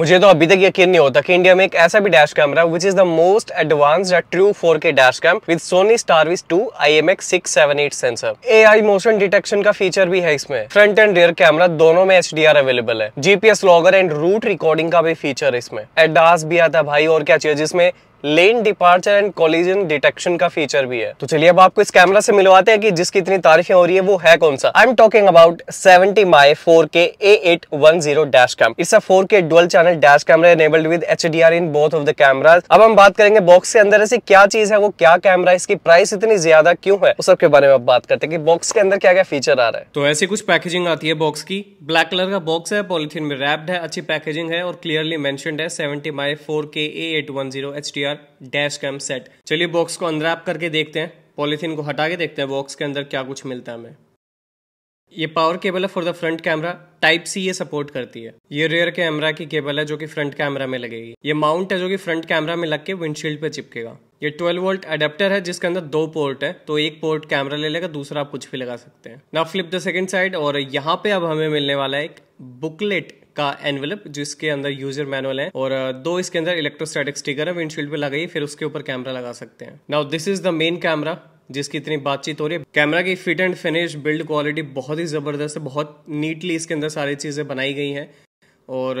मुझे तो अभी तक यकीन नहीं होता कि इंडिया में एक ऐसा भी dash camera which is the most advance true four K dash cam with Sony star two I M X six seven eight sensor A I motion detection का फीचर भी है इसमें फ्रंट एंड रियर कैमरा दोनों में H D R available है GPS logger and route recording का भी feature इसमें एडास भी आता भाई और क्या चाहिए जिसमें lane departure and collision detection का फीचर भी है तो चलिए अब आपको इस कैमरा से मिलवाते हैं कि जिसकी इतनी तारीफें हो रही है वो है कौन सा I am talking about 70 mai 4K A810 dash cam is four K dual channel dash camera enabled with H D R in both of the cameras अब हम बात करेंगे बॉक्स के अंदर ऐसी क्या चीज है वो क्या कैमरा इसकी प्राइस इतनी ज्यादा क्यों है उस सबके बारे में बात करते हैं कि बॉक्स के अंदर क्या क्या फीचर आ रहा है तो ऐसी कुछ पैकेजिंग आती है बॉक्स की ब्लैक कलर का बॉक्स है पॉलिथिन में रैप्ड है अच्छी पैकेजिंग है और क्लियरली मैं seventy mai four K A eight one zero H D clear dash cam set चलिए बॉक्स को अनरैप करके देखते हैं पॉलीथीन को हटा के देखते हैं बॉक्स के अंदर क्या कुछ मिलता है हमें ये पावर केबल है for the front camera type C ये सपोर्ट करती है ये रेयर कैमरा की केबल है जो कि फ्रंट कैमरा में लगेगी ये माउंट है जो कि फ्रंट कैमरा में लग के विंडशील्ड पे चिपकेगा ये 12 वोल्ट अडेप्टर है जिसके अंदर दो पोर्ट है तो एक पोर्ट कैमरा ले लेगा दूसरा आप कुछ भी लगा सकते हैं ना फ्लिप द सेकंड साइड और यहाँ पे अब हमें मिलने वाला है एक बुकलेट का एनवेलप जिसके अंदर यूजर मैनुअल है और दो इसके अंदर इलेक्ट्रोस्टैटिक स्टिकर है विंडशील्ड पे लगाइए फिर उसके ऊपर कैमरा लगा सकते हैं now this is the main camera जिसकी इतनी बातचीत हो रही है कैमरा की fit and finish build quality बहुत ही ज़बरदस्त है बहुत नीटली इसके अंदर सारी चीज़ें बनाई गई हैं और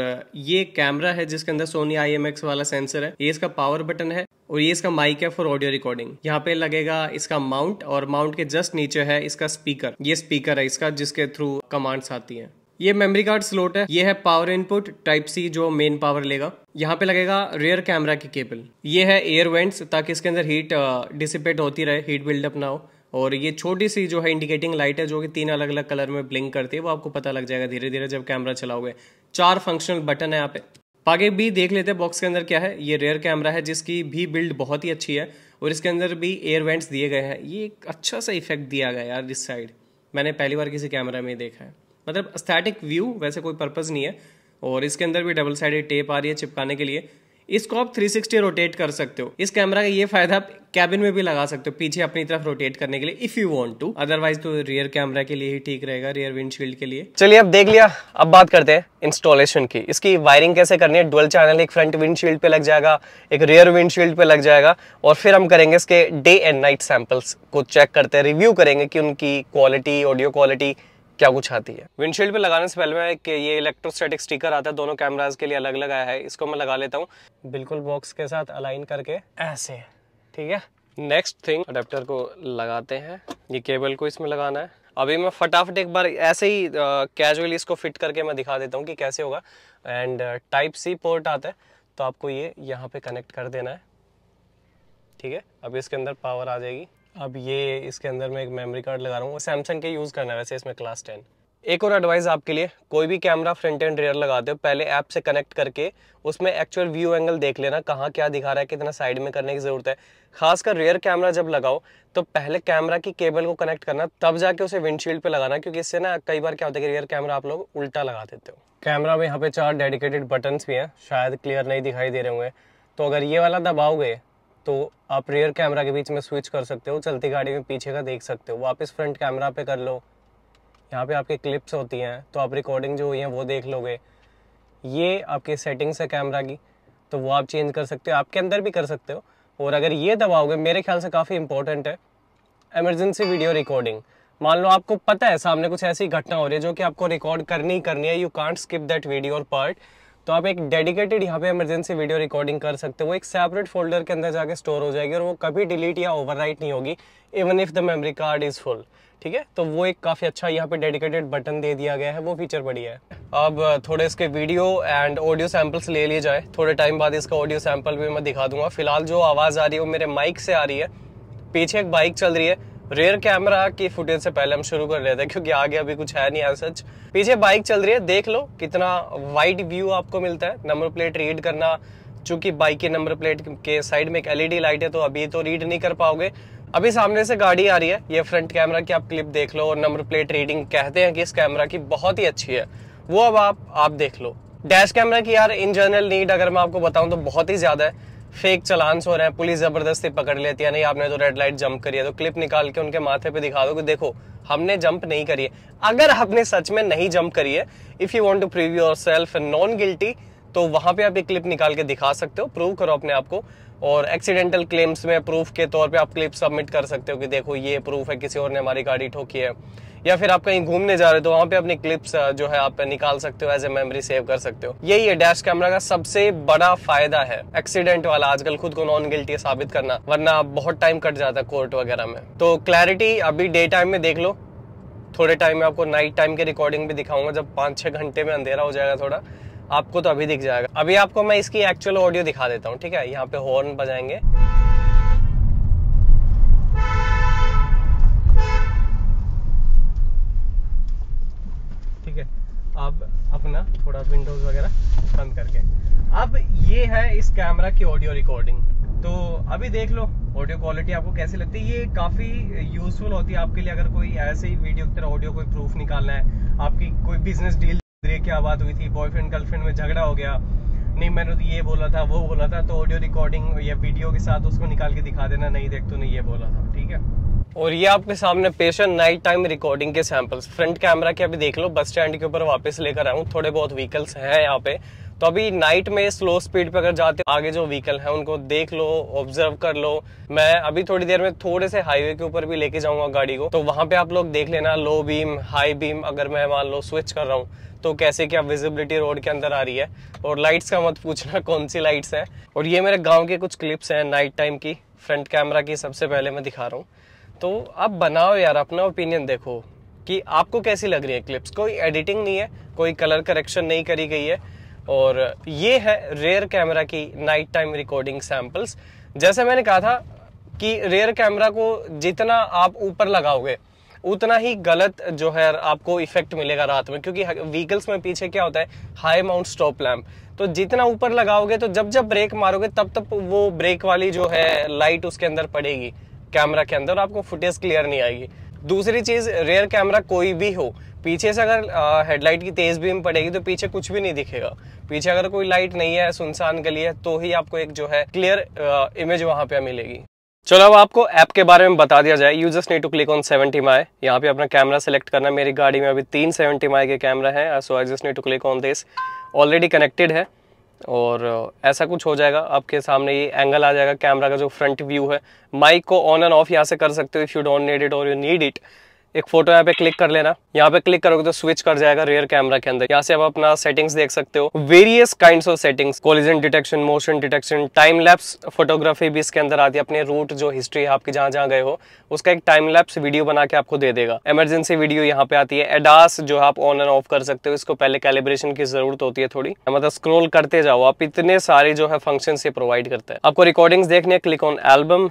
ये कैमरा है जिसके अंदर सोनी आई वाला सेंसर है ये इसका पावर बटन है और ये इसका माइक है फॉर ऑडियो रिकॉर्डिंग यहाँ पे लगेगा इसका माउंट और माउंट के जस्ट नीचे है इसका स्पीकर ये स्पीकर है इसका जिसके थ्रू कमांड्स आती हैं ये मेमोरी कार्ड स्लोट है ये है पावर इनपुट टाइप सी जो मेन पावर लेगा यहाँ पे लगेगा रियर कैमरा की केबल ये है एयर वेंट्स ताकि इसके अंदर हीट डिसिपेट uh, होती रहे हीट बिल्डअप ना हो और ये छोटी सी जो है इंडिकेटिंग लाइट है जो कि तीन अलग अलग कलर में ब्लिंक करती है वो आपको पता लग जाएगा धीरे धीरे जब कैमरा चलाओगे चार फंक्शनल बटन है यहाँ पे आगे भी देख लेते हैं बॉक्स के अंदर क्या है ये रेयर कैमरा है जिसकी भी बिल्ड बहुत ही अच्छी है और इसके अंदर भी एयर वेंट्स दिए गए हैं ये एक अच्छा सा इफेक्ट दिया गया यार इस साइड मैंने पहली बार किसी कैमरा में देखा है मतलब स्थैटिक व्यू वैसे कोई पर्पज़ नहीं है और इसके अंदर भी डबल साइड टेप आ रही है चिपकाने के लिए इसको आप 360 रोटेट कर सकते हो इस कैमरा का ये फायदा आप कैबिन में भी लगा सकते हो पीछे अपनी तरफ रोटेट करने के लिए if you want to otherwise तो रियर कैमरा के लिए ही ठीक रहेगा रियर विंडशील्ड के लिए चलिए अब देख लिया अब बात करते हैं इंस्टॉलेशन की इसकी वायरिंग कैसे करनी है डुअल चैनल एक फ्रंट विंडशील्ड पे लग जाएगा एक रियर विंडशील्ड पे लग जाएगा और फिर हम करेंगे इसके डे एंड नाइट सैम्पल्स को चेक करते हैं रिव्यू करेंगे कि उनकी क्वालिटी ऑडियो क्वालिटी क्या कुछ आती है विंडशील्ड पे लगाने से पहले मैं एक ये इलेक्ट्रोस्टैटिक स्टिकर आता है दोनों कैमराज के लिए अलग अलग आया है इसको मैं लगा लेता हूँ बिल्कुल बॉक्स के साथ अलाइन करके ऐसे ठीक है नेक्स्ट थिंग अडेप्टर को लगाते हैं ये केबल को इसमें लगाना है अभी मैं फटाफट एक बार ऐसे ही कैजुअली इसको फिट करके मैं दिखा देता हूँ कि कैसे होगा एंड टाइप सी पोर्ट आता है तो आपको ये यहाँ पे कनेक्ट कर देना है ठीक है अभी इसके अंदर पावर आ जाएगी अब ये इसके अंदर मैं एक मेमोरी कार्ड लगा रहा हूँ सैमसंग के यूज़ करना है वैसे इसमें क्लास टेन एक और एडवाइस आपके लिए कोई भी कैमरा फ्रंट एंड रियर लगाते हो पहले ऐप से कनेक्ट करके उसमें एक्चुअल व्यू एंगल देख लेना कहाँ क्या दिखा रहा है कितना साइड में करने की ज़रूरत है खासकर रियर कैमरा जब लगाओ तो पहले कैमरा की केबल को कनेक्ट करना तब जाके उसे विंडशील्ड पे लगाना क्योंकि इससे ना कई बार क्या होता है कि रियर कैमरा आप लोग उल्टा लगा देते हो कैमरा में यहाँ पे चार डेडिकेटेड बटन्स भी हैं शायद क्लियर नहीं दिखाई दे रहे होंगे तो अगर ये वाला दबाओगे तो आप रेयर कैमरा के बीच में स्विच कर सकते हो चलती गाड़ी में पीछे का देख सकते हो वापस फ्रंट कैमरा पे कर लो यहाँ पे आपके क्लिप्स होती हैं तो आप रिकॉर्डिंग जो हुई है वो देख लोगे ये आपके सेटिंग्स है कैमरा की तो वो आप चेंज कर सकते हो आपके अंदर भी कर सकते हो और अगर ये दबाओगे मेरे ख्याल से काफ़ी इंपॉर्टेंट है एमरजेंसी वीडियो रिकॉर्डिंग मान लो आपको पता है सामने कुछ ऐसी घटना हो रही है जो कि आपको रिकॉर्ड करनी ही करनी है you can't skip that video और पार्ट तो आप एक डेडिकेटेड यहाँ पे इमरजेंसी वीडियो रिकॉर्डिंग कर सकते हो वो एक सेपरेट फोल्डर के अंदर जाके स्टोर हो जाएगी और वो कभी डिलीट या ओवरराइट नहीं होगी even if the memory card is full ठीक है तो वो एक काफ़ी अच्छा यहाँ पे डेडिकेटेड बटन दे दिया गया है वो फीचर बढ़िया है अब थोड़े इसके वीडियो एंड ऑडियो सैम्पल्स ले लिए जाए थोड़े टाइम बाद इसका ऑडियो सैम्पल भी मैं दिखा दूंगा फिलहाल जो आवाज़ आ रही है वो मेरे माइक से आ रही है पीछे एक बाइक चल रही है रेयर कैमरा की फुटेज से पहले हम शुरू कर लेते हैं क्योंकि आगे अभी कुछ है नहीं है सच पीछे बाइक चल रही है देख लो कितना वाइड व्यू आपको मिलता है नंबर प्लेट रीड करना चूंकि बाइक के नंबर प्लेट के साइड में एक एलईडी लाइट है तो अभी तो रीड नहीं कर पाओगे अभी सामने से गाड़ी आ रही है ये फ्रंट कैमरा की आप क्लिप देख लो और नंबर प्लेट रीडिंग कहते हैं कि इस कैमरा की बहुत ही अच्छी है वो अब आप आप देख लो डैश कैमरा की यार इन जनरल नीड अगर मैं आपको बताऊं तो बहुत ही ज्यादा है फेक चलान हो रहे हैं पुलिस ज़बरदस्ती पकड़ लेती है नहीं आपने तो रेड लाइट जंप करी है तो क्लिप निकाल के उनके माथे पे दिखा दो कि देखो हमने जंप नहीं करी है अगर आपने सच में नहीं जंप करी है if you want to prove yourself non guilty तो वहां पे आप एक क्लिप निकाल के दिखा सकते हो प्रूव करो अपने आप को और एक्सीडेंटल क्लेम्स में प्रूफ के तौर पे आप क्लिप सबमिट कर सकते हो कि देखो ये प्रूफ है किसी और ने हमारी गाड़ी ठोकी है या फिर आप कहीं घूमने जा रहे हो तो वहाँ पे अपनी क्लिप्स जो है आप निकाल सकते हो एज ए मेमोरी सेव कर सकते हो यही है डैश कैमरा का सबसे बड़ा फायदा है एक्सीडेंट वाला आजकल खुद को नॉन गिल्टी साबित करना वरना बहुत टाइम कट जाता है कोर्ट वगैरह में तो क्लैरिटी अभी डे टाइम में देख लो थोड़े टाइम में आपको नाइट टाइम के रिकॉर्डिंग भी दिखाऊंगा जब पाँच छः घंटे में अंधेरा हो जाएगा थोड़ा आपको तो अभी दिख जाएगा अभी आपको मैं इसकी एक्चुअल ऑडियो दिखा देता हूँ ठीक है यहाँ पे हॉर्न बजाएंगे आप अपना थोड़ा विंडोज वगैरह बंद करके अब ये है इस कैमरा की ऑडियो रिकॉर्डिंग तो अभी देख लो ऑडियो क्वालिटी आपको कैसी लगती है ये काफ़ी यूजफुल होती है आपके लिए अगर कोई ऐसे ही वीडियो की तरह ऑडियो कोई प्रूफ निकालना है आपकी कोई बिजनेस डील क्या बात हुई थी बॉयफ्रेंड गर्लफ्रेंड में झगड़ा हो गया नहीं मैंने तो ये बोला था वो बोला था तो ऑडियो रिकॉर्डिंग या वीडियो के साथ उसको निकाल के दिखा देना नहीं देख तूने ये बोला था ठीक है और ये आपके सामने पेश है नाइट टाइम रिकॉर्डिंग के सैंपल्स फ्रंट कैमरा के अभी देख लो बस स्टैंड के ऊपर वापस लेकर आऊँ थोड़े बहुत व्हीकल्स हैं यहाँ पे तो अभी नाइट में स्लो स्पीड पे अगर जाते हो आगे जो व्हीकल है उनको देख लो ऑब्जर्व कर लो मैं अभी थोड़ी देर में थोड़े से हाईवे के ऊपर भी लेके जाऊंगा गाड़ी को तो वहां पे आप लोग देख लेना लो बीम हाई बीम अगर मैं मान लो स्विच कर रहा हूँ तो कैसे क्या विजिबिलिटी रोड के अंदर आ रही है और लाइट्स का मत पूछना कौन सी लाइट्स है और ये मेरे गाँव के कुछ क्लिप्स है नाइट टाइम की फ्रंट कैमरा की सबसे पहले मैं दिखा रहा हूँ तो आप बनाओ यार अपना ओपिनियन देखो कि आपको कैसी लग रही है क्लिप्स कोई एडिटिंग नहीं है कोई कलर करेक्शन नहीं करी गई है और ये है रेयर कैमरा की नाइट टाइम रिकॉर्डिंग सैम्पल्स जैसे मैंने कहा था कि रेयर कैमरा को जितना आप ऊपर लगाओगे उतना ही गलत जो है आपको इफेक्ट मिलेगा रात में क्योंकि व्हीकल्स में पीछे क्या होता है हाई माउंट स्टॉप लैम्प तो जितना ऊपर लगाओगे तो जब जब ब्रेक मारोगे तब तब वो ब्रेक वाली जो है लाइट उसके अंदर पड़ेगी कैमरा के अंदर आपको फुटेज क्लियर नहीं आएगी दूसरी चीज़ रेयर कैमरा कोई भी हो पीछे से अगर हेडलाइट की तेज़ बीम पड़ेगी तो पीछे कुछ भी नहीं दिखेगा पीछे अगर कोई लाइट नहीं है सुनसान गली है तो ही आपको एक जो है क्लियर इमेज वहाँ पे मिलेगी चलो अब आपको ऐप के बारे में बता दिया जाए you just need to click on seventy mai यहाँ पे अपना कैमरा सेलेक्ट करना मेरी गाड़ी में अभी तीन सेवेंटी माई के कैमरा है so I just need to click on this already connected है और ऐसा कुछ हो जाएगा आपके सामने ये एंगल आ जाएगा कैमरा का जो फ्रंट व्यू है माइक को ऑन एंड ऑफ यहाँ से कर सकते हो if you don't need it और यू नीड इट एक फोटो यहाँ पे क्लिक कर लेना यहाँ पे क्लिक करोगे तो स्विच कर जाएगा रियर कैमरा के अंदर यहाँ से आप अपना सेटिंग्स देख सकते हो various kind of settings collision detection motion detection time lapse photography भी इसके अंदर आती है अपने रूट जो हिस्ट्री है आपकी जहाँ जहाँ गए हो उसका एक टाइम लैप्स वीडियो बना के आपको दे देगा इमरजेंसी वीडियो यहाँ पे आती है एडास जो आप ऑन एंड ऑफ कर सकते हो इसको पहले कैलिब्रेशन की जरूरत होती है थोड़ी मतलब स्क्रोल करते जाओ आप इतने सारे जो है फंक्शन से प्रोवाइड करते हैं आपको रिकॉर्डिंग्स देखने क्लिक ऑन एल्बम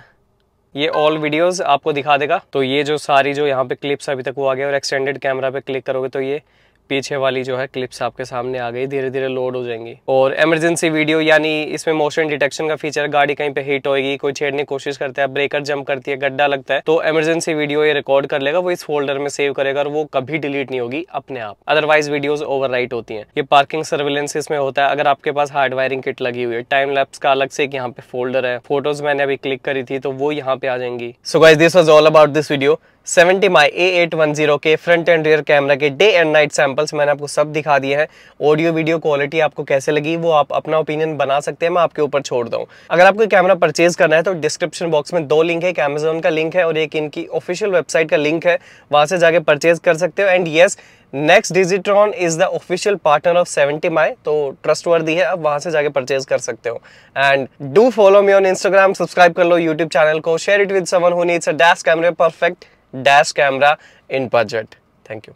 ये ऑल वीडियोस आपको दिखा देगा तो ये जो सारी जो यहाँ पे क्लिप्स अभी तक वो आ गया और एक्सटेंडेड कैमरा पे क्लिक करोगे तो ये पीछे वाली जो है क्लिप्स आपके सामने आ गई धीरे धीरे लोड हो जाएंगी और इमरजेंसी वीडियो यानी इसमें मोशन डिटेक्शन का फीचर गाड़ी कहीं पे हिट होगी कोई छेड़ने की कोशिश करता है ब्रेकर जंप करती है गड्ढा लगता है तो इमरजेंसी वीडियो ये रिकॉर्ड कर लेगा वो इस फोल्डर में सेव करेगा और वो कभी डिलीट नहीं होगी अपने आप अदरवाइज वीडियो ओवर होती है ये पार्किंग सर्विलेंस इसमें होता है अगर आपके पास हार्ड वायरिंग किट लगी हुई है टाइम लैप्स का अलग से एक यहाँ पे फोल्डर है फोटोज मैंने अभी क्लिक करी थी तो वो यहाँ पे आ जाएंगी so guys this was all about this video seventy mai A eight one zero के फ्रंट एंड रियर कैमरा के डे एंड नाइट सैम्पल्स मैंने आपको सब दिखा दिए हैं ऑडियो वीडियो क्वालिटी आपको कैसे लगी वो आप अपना ओपिनियन बना सकते हैं मैं आपके ऊपर छोड़ दूँ अगर आपको कैमरा परचेज करना है तो डिस्क्रिप्शन बॉक्स में दो लिंक है एक अमेजोन का लिंक है और एक इनकी ऑफिशियल वेबसाइट का लिंक है वहाँ से जाके परचेज कर सकते हो and yes next Digitron is the official partner of seventy mai तो ट्रस्ट वर्दी है आप वहाँ से जाके परचेज कर सकते हो and do follow me on Instagram subscribe कर लो यूट्यूब चैनल को share it with someone who needs a dash कैमरे perfect dash camera in budget. Thank you.